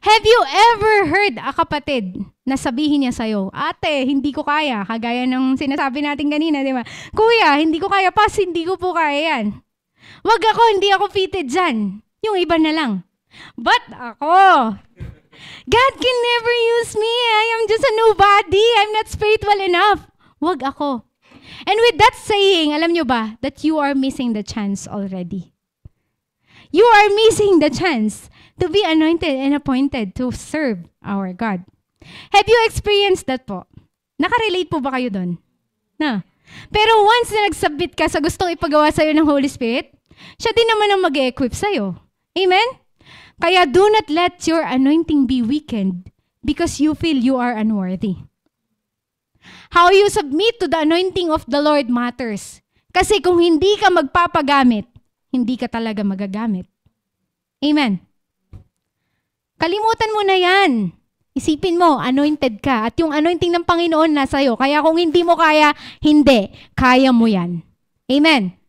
Have you ever heard a kapatid na sabihin niya sa'yo, ate, hindi ko kaya, kagaya ng sinasabi natin kanina, di ba? Kuya, hindi ko kaya, pas, hindi ko po kaya yan. Wag ako, hindi ako fitted dyan. Yung iba na lang. But ako, God can never use me. I am just a nobody. I'm not spiritual enough. Wag ako. And with that saying, alam nyo ba, that you are missing the chance already. You are missing the chance to be anointed and appointed to serve our God. Have you experienced that po? Nakarelate po ba kayo doon? Na? Pero once na nagsubmit ka sa gustong ipagawa sa iyo ng Holy Spirit, siya din naman ang mag equip sa iyo. Amen? Kaya do not let your anointing be weakened because you feel you are unworthy. How you submit to the anointing of the Lord matters. Kasi kung hindi ka magpapagamit, hindi ka talaga magagamit. Amen. Kalimutan mo na yan. Isipin mo, anointed ka. At yung anointing ng Panginoon nasa iyo. Kaya kung hindi mo kaya, hindi. Kaya mo yan. Amen.